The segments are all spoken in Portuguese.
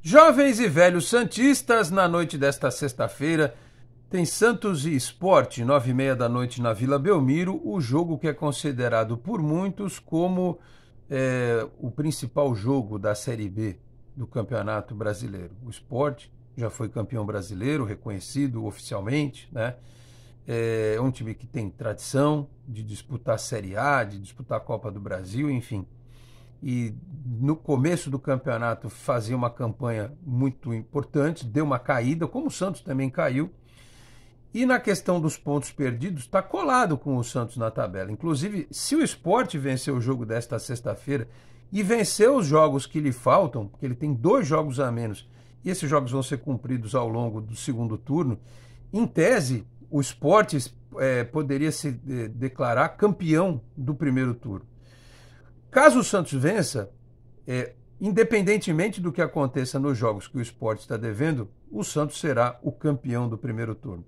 Jovens e velhos santistas, na noite desta sexta-feira, tem Santos e Esporte, nove e meia da noite na Vila Belmiro, o jogo que é considerado por muitos como é, o principal jogo da Série B do Campeonato Brasileiro. O Esporte já foi campeão brasileiro, reconhecido oficialmente, né? É um time que tem tradição de disputar a Série A, de disputar a Copa do Brasil, enfim e no começo do campeonato fazia uma campanha muito importante, deu uma caída, como o Santos também caiu. E na questão dos pontos perdidos, está colado com o Santos na tabela. Inclusive, se o esporte vencer o jogo desta sexta-feira e vencer os jogos que lhe faltam, porque ele tem dois jogos a menos, e esses jogos vão ser cumpridos ao longo do segundo turno, em tese, o esporte eh, é, poderia se eh, declarar campeão do primeiro turno. Caso o Santos vença, é, independentemente do que aconteça nos jogos que o esporte está devendo, o Santos será o campeão do primeiro turno.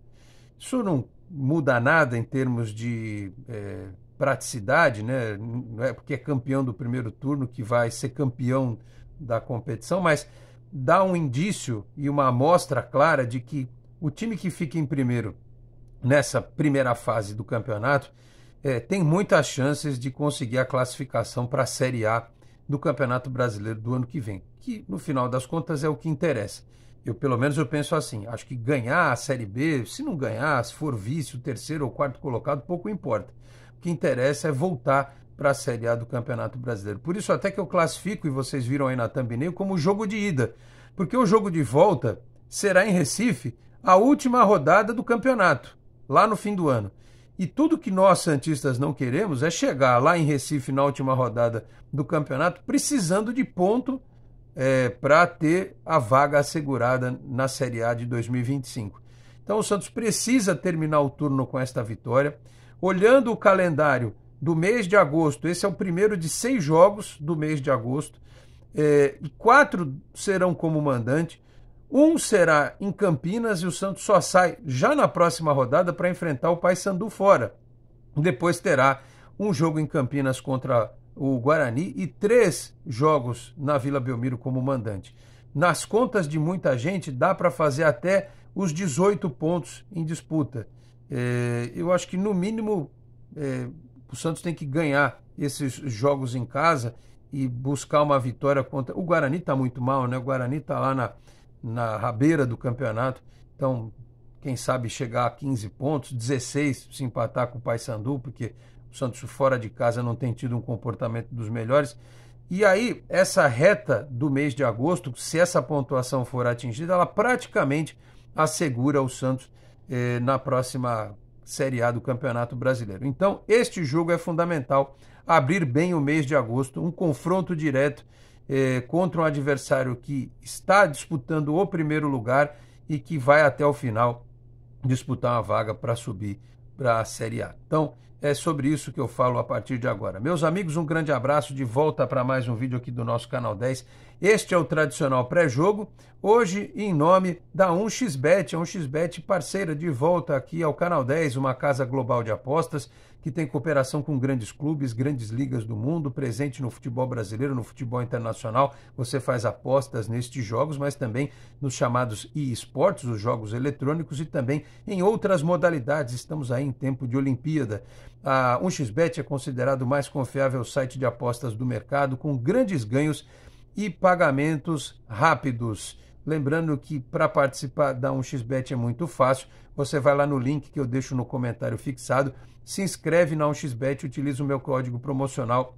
Isso não muda nada em termos de é, praticidade, né? Não é porque é campeão do primeiro turno que vai ser campeão da competição, mas dá um indício e uma amostra clara de que o time que fica em primeiro nessa primeira fase do campeonato é, tem muitas chances de conseguir a classificação para a Série A do Campeonato Brasileiro do ano que vem, que no final das contas é o que interessa. Eu pelo menos eu penso assim, acho que ganhar a Série B, se não ganhar, se for vice, o terceiro ou quarto colocado, pouco importa. O que interessa é voltar para a Série A do Campeonato Brasileiro. Por isso até que eu classifico, e vocês viram aí na thumbnail, como jogo de ida, porque o jogo de volta será em Recife a última rodada do campeonato, lá no fim do ano. E tudo que nós Santistas não queremos é chegar lá em Recife na última rodada do campeonato precisando de ponto é, para ter a vaga assegurada na Série A de 2025. Então o Santos precisa terminar o turno com esta vitória. Olhando o calendário do mês de agosto, esse é o primeiro de seis jogos do mês de agosto, é, e quatro serão como mandante. Um será em Campinas e o Santos só sai já na próxima rodada para enfrentar o Paysandu fora. Depois terá um jogo em Campinas contra o Guarani e três jogos na Vila Belmiro como mandante. Nas contas de muita gente, dá para fazer até os 18 pontos em disputa. É, eu acho que, no mínimo, é, o Santos tem que ganhar esses jogos em casa e buscar uma vitória contra. O Guarani está muito mal, né? O Guarani está lá na na rabeira do campeonato. Então, quem sabe chegar a 15 pontos, 16 se empatar com o Paysandu, porque o Santos fora de casa não tem tido um comportamento dos melhores. E aí, essa reta do mês de agosto, se essa pontuação for atingida, ela praticamente assegura o Santos eh, na próxima Série A do Campeonato Brasileiro. Então, este jogo é fundamental. Abrir bem o mês de agosto, um confronto direto é, contra um adversário que está disputando o primeiro lugar e que vai até o final disputar uma vaga para subir para a Série A. Então, é sobre isso que eu falo a partir de agora. Meus amigos, um grande abraço. De volta para mais um vídeo aqui do nosso canal 10. Este é o tradicional pré-jogo, hoje em nome da 1xBet, a 1xBet parceira de volta aqui ao Canal 10, uma casa global de apostas que tem cooperação com grandes clubes, grandes ligas do mundo, presente no futebol brasileiro, no futebol internacional. Você faz apostas nestes jogos, mas também nos chamados e-esportes, os jogos eletrônicos e também em outras modalidades. Estamos aí em tempo de Olimpíada. A 1xBet é considerado o mais confiável site de apostas do mercado, com grandes ganhos e pagamentos rápidos. Lembrando que para participar da 1xBet é muito fácil. Você vai lá no link que eu deixo no comentário fixado, se inscreve na 1xBet, utiliza o meu código promocional,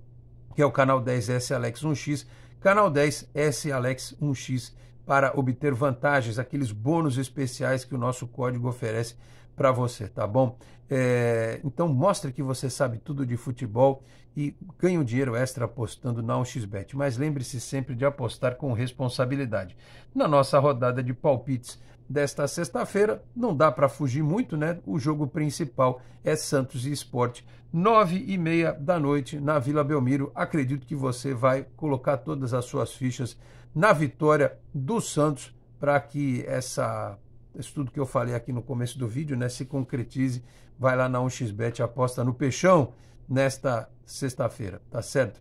que é o canal 10S Alex 1x, canal 10S Alex 1x para obter vantagens, aqueles bônus especiais que o nosso código oferece para você, tá bom? É, então mostre que você sabe tudo de futebol e ganhe um dinheiro extra apostando na 1xBet. Mas lembre-se sempre de apostar com responsabilidade. Na nossa rodada de palpites desta sexta-feira, não dá para fugir muito, né? O jogo principal é Santos e Esporte, nove e meia da noite na Vila Belmiro. Acredito que você vai colocar todas as suas fichas na vitória do Santos para que essa isso tudo que eu falei aqui no começo do vídeo, né, se concretize, vai lá na 1xBet, aposta no Peixão nesta sexta-feira, tá certo?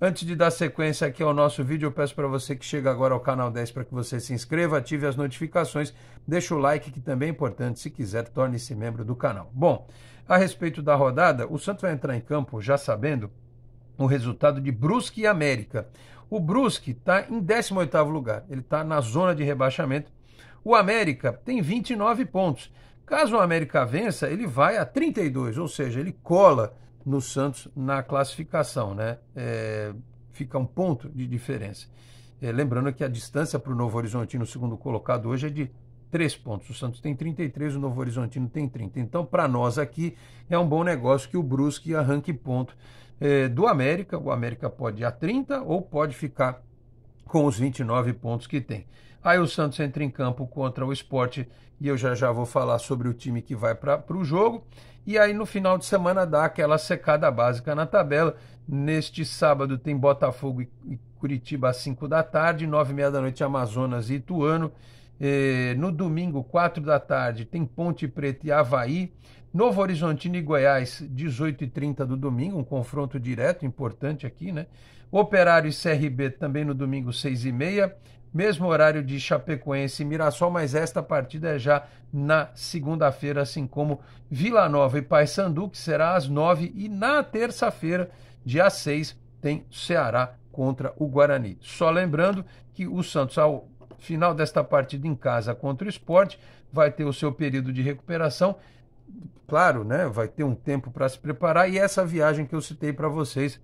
Antes de dar sequência aqui ao nosso vídeo, eu peço para você que chega agora ao canal 10 para que você se inscreva, ative as notificações, deixe o like que também é importante, se quiser, torne-se membro do canal. Bom, a respeito da rodada, o Santos vai entrar em campo já sabendo o resultado de Brusque e América. O Brusque está em 18º lugar, ele está na zona de rebaixamento, o América tem 29 pontos. Caso o América vença, ele vai a 32, ou seja, ele cola no Santos na classificação, né? É, fica um ponto de diferença. É, lembrando que a distância para o Novo Horizontino, segundo colocado hoje, é de 3 pontos. O Santos tem 33, o Novo Horizontino tem 30. Então, para nós aqui, é um bom negócio que o Brusque arranque ponto é, do América. O América pode ir a 30 ou pode ficar com os 29 pontos que tem. Aí o Santos entra em campo contra o esporte e eu já já vou falar sobre o time que vai para o jogo. E aí no final de semana dá aquela secada básica na tabela. Neste sábado tem Botafogo e Curitiba às 5 da tarde, 9 e meia da noite Amazonas e Ituano. Eh, no domingo, 4 da tarde, tem Ponte Preta e Havaí. Novo Horizontino e Goiás, 18h30 do domingo, um confronto direto importante aqui, né? Operário e CRB também no domingo, 6h30 mesmo horário de Chapecoense e Mirassol, mas esta partida é já na segunda-feira, assim como Vila Nova e Paysandu, que será às nove, e na terça-feira, dia seis, tem Ceará contra o Guarani. Só lembrando que o Santos, ao final desta partida em casa contra o esporte, vai ter o seu período de recuperação. Claro, né? Vai ter um tempo para se preparar e essa viagem que eu citei para vocês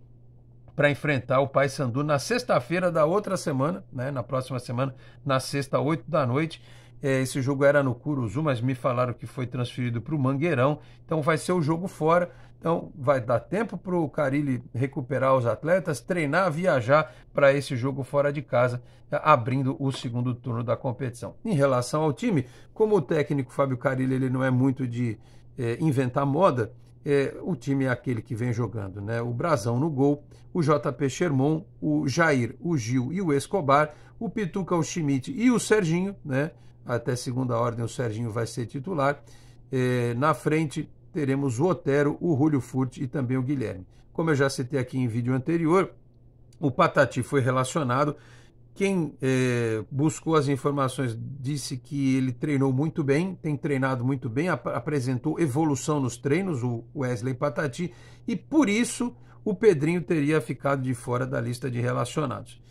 para enfrentar o Paysandu na sexta-feira da outra semana, né, na próxima semana, na sexta, oito da noite. É, esse jogo era no Curuzu, mas me falaram que foi transferido para o Mangueirão, então vai ser o jogo fora. Então vai dar tempo para o Carilli recuperar os atletas, treinar, viajar para esse jogo fora de casa, abrindo o segundo turno da competição. Em relação ao time, como o técnico Fábio Carilli ele não é muito de é, inventar moda, é, o time é aquele que vem jogando, né? O Brasão no gol, o JP Sherman, o Jair, o Gil e o Escobar, o Pituca, o Schmidt e o Serginho, né? Até segunda ordem o Serginho vai ser titular. É, na frente teremos o Otero, o Julio Furt e também o Guilherme. Como eu já citei aqui em vídeo anterior, o Patati foi relacionado quem é, buscou as informações disse que ele treinou muito bem, tem treinado muito bem, ap apresentou evolução nos treinos, o Wesley Patati, e por isso o Pedrinho teria ficado de fora da lista de relacionados.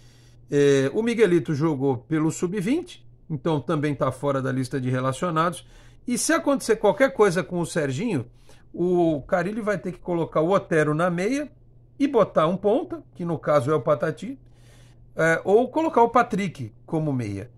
É, o Miguelito jogou pelo sub-20, então também está fora da lista de relacionados. E se acontecer qualquer coisa com o Serginho, o Carilli vai ter que colocar o Otero na meia e botar um ponta, que no caso é o Patati, é, ou colocar o Patrick como meia.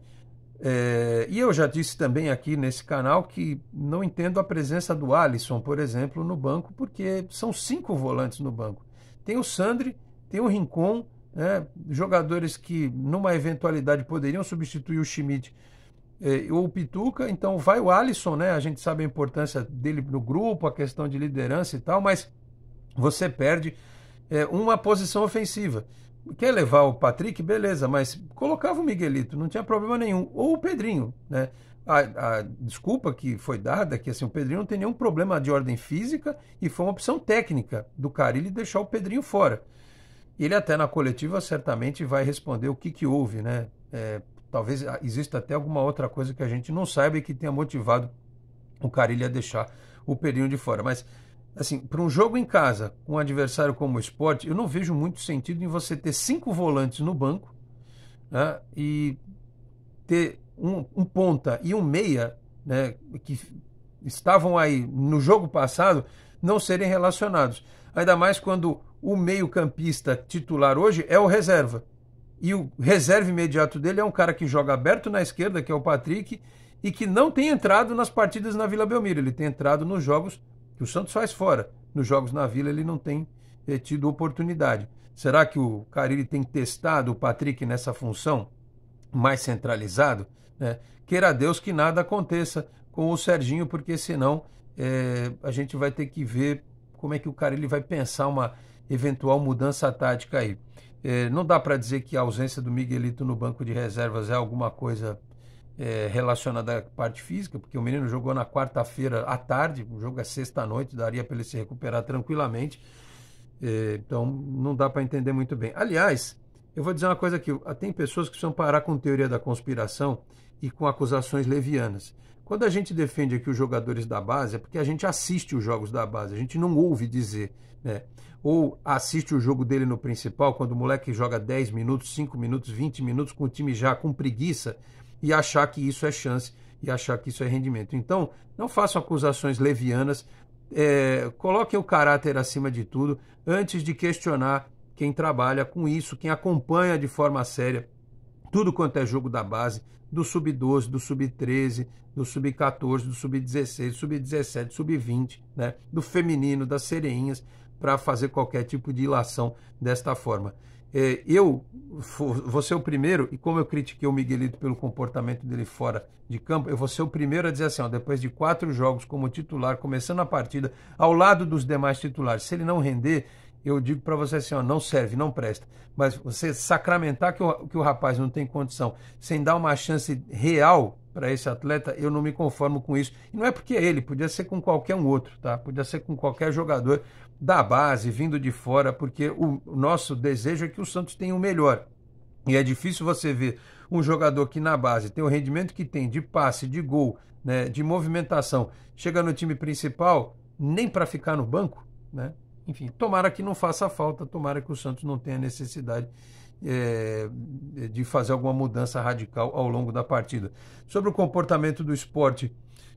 É, e eu já disse também aqui nesse canal que não entendo a presença do Alisson, por exemplo, no banco, porque são cinco volantes no banco. Tem o Sandri, tem o Rincon, né, jogadores que numa eventualidade poderiam substituir o Schmidt é, ou o Pituca, então vai o Alisson, né? A gente sabe a importância dele no grupo, a questão de liderança e tal, mas você perde é, uma posição ofensiva quer levar o Patrick, beleza, mas colocava o Miguelito, não tinha problema nenhum. Ou o Pedrinho, né? A, a, desculpa que foi dada é que assim, o Pedrinho não tem nenhum problema de ordem física e foi uma opção técnica do Carilli deixar o Pedrinho fora. Ele até na coletiva certamente vai responder o que, que houve, né? É, talvez exista até alguma outra coisa que a gente não saiba e que tenha motivado o Carilho a deixar o Pedrinho de fora. Mas assim, para um jogo em casa, com um adversário como o esporte, eu não vejo muito sentido em você ter cinco volantes no banco né, e ter um, um, ponta e um meia né, que estavam aí no jogo passado não serem relacionados. Ainda mais quando o meio-campista titular hoje é o reserva. E o reserva imediato dele é um cara que joga aberto na esquerda, que é o Patrick, e que não tem entrado nas partidas na Vila Belmiro. Ele tem entrado nos jogos que o Santos faz fora. Nos jogos na Vila ele não tem é, tido oportunidade. Será que o Carille tem testado o Patrick nessa função mais centralizado? Né? Queira Deus que nada aconteça com o Serginho, porque senão é, a gente vai ter que ver como é que o Carille vai pensar uma eventual mudança tática aí. É, não dá para dizer que a ausência do Miguelito no banco de reservas é alguma coisa é, relacionada à parte física, porque o menino jogou na quarta-feira à tarde, o jogo é sexta-noite, daria para ele se recuperar tranquilamente. É, então não dá para entender muito bem. Aliás, eu vou dizer uma coisa aqui: tem pessoas que precisam parar com teoria da conspiração e com acusações levianas. Quando a gente defende aqui os jogadores da base, é porque a gente assiste os jogos da base, a gente não ouve dizer. Né? Ou assiste o jogo dele no principal, quando o moleque joga 10 minutos, 5 minutos, 20 minutos com o time já com preguiça e achar que isso é chance e achar que isso é rendimento. Então, não façam acusações levianas, é, coloquem o caráter acima de tudo antes de questionar quem trabalha com isso, quem acompanha de forma séria tudo quanto é jogo da base, do sub-12, do sub-13, do sub-14, do sub-16, sub-17, sub-20, né? do feminino, das sereinhas, para fazer qualquer tipo de ilação desta forma. É, eu vou ser o primeiro, e como eu critiquei o Miguelito pelo comportamento dele fora de campo, eu vou ser o primeiro a dizer assim: ó, depois de quatro jogos como titular, começando a partida, ao lado dos demais titulares, se ele não render, eu digo para você assim: ó, não serve, não presta. Mas você sacramentar que o, que o rapaz não tem condição, sem dar uma chance real para esse atleta, eu não me conformo com isso. E não é porque é ele, podia ser com qualquer um outro, tá? Podia ser com qualquer jogador da base, vindo de fora, porque o nosso desejo é que o Santos tenha o melhor. E é difícil você ver um jogador que na base tem o rendimento que tem de passe, de gol, né, de movimentação, chega no time principal nem para ficar no banco, né? Enfim, tomara que não faça falta, tomara que o Santos não tenha necessidade é, de fazer alguma mudança radical ao longo da partida. Sobre o comportamento do esporte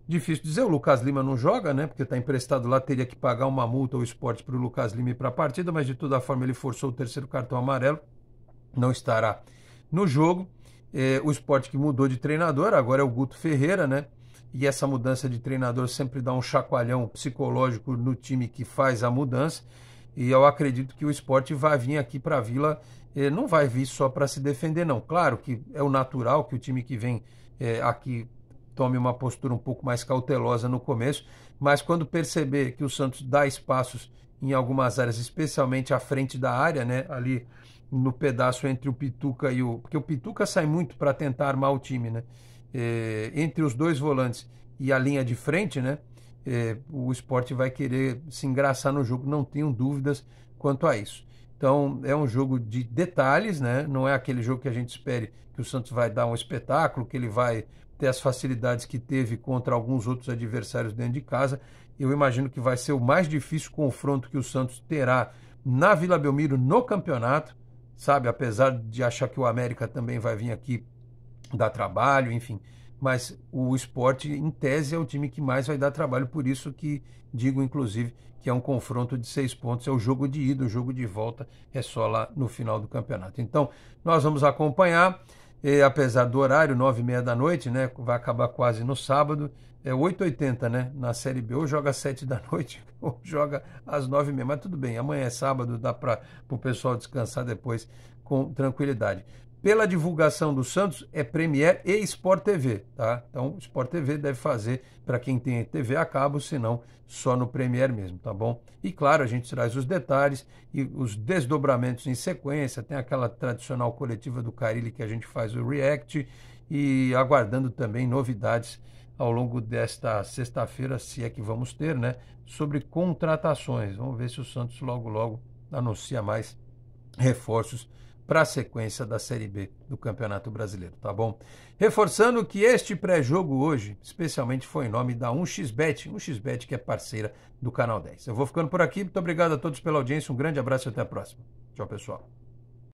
Difícil dizer, o Lucas Lima não joga, né? Porque está emprestado lá, teria que pagar uma multa ao esporte para o Lucas Lima ir para a partida, mas de toda forma ele forçou o terceiro cartão amarelo, não estará no jogo. É, o esporte que mudou de treinador, agora é o Guto Ferreira, né? E essa mudança de treinador sempre dá um chacoalhão psicológico no time que faz a mudança. E eu acredito que o esporte vai vir aqui para a Vila, é, não vai vir só para se defender, não. Claro que é o natural que o time que vem é, aqui tome uma postura um pouco mais cautelosa no começo, mas quando perceber que o Santos dá espaços em algumas áreas, especialmente à frente da área, né, ali no pedaço entre o Pituca e o. Porque o Pituca sai muito para tentar armar o time, né? É, entre os dois volantes e a linha de frente, né? É, o esporte vai querer se engraçar no jogo, não tenho dúvidas quanto a isso. Então é um jogo de detalhes, né? Não é aquele jogo que a gente espere que o Santos vai dar um espetáculo, que ele vai ter as facilidades que teve contra alguns outros adversários dentro de casa. Eu imagino que vai ser o mais difícil confronto que o Santos terá na Vila Belmiro no campeonato, sabe? Apesar de achar que o América também vai vir aqui dar trabalho, enfim. Mas o esporte, em tese, é o time que mais vai dar trabalho, por isso que digo, inclusive, que é um confronto de seis pontos, é o jogo de ida, o jogo de volta é só lá no final do campeonato. Então, nós vamos acompanhar. E apesar do horário, nove e meia da noite, né? Vai acabar quase no sábado. É 8h80, né? Na Série B, ou joga às 7 da noite, ou joga às 9h30. Mas tudo bem, amanhã é sábado, dá para o pessoal descansar depois com tranquilidade pela divulgação do Santos é Premier e Sport TV, tá? Então, Sport TV deve fazer para quem tem TV a cabo, senão só no Premier mesmo, tá bom? E claro, a gente traz os detalhes e os desdobramentos em sequência, tem aquela tradicional coletiva do Carilli que a gente faz o react e aguardando também novidades ao longo desta sexta-feira, se é que vamos ter, né, sobre contratações. Vamos ver se o Santos logo logo anuncia mais reforços para a sequência da Série B do Campeonato Brasileiro, tá bom? Reforçando que este pré-jogo hoje, especialmente foi em nome da 1xBet, 1xBet que é parceira do Canal 10. Eu vou ficando por aqui, muito obrigado a todos pela audiência, um grande abraço e até a próxima. Tchau, pessoal.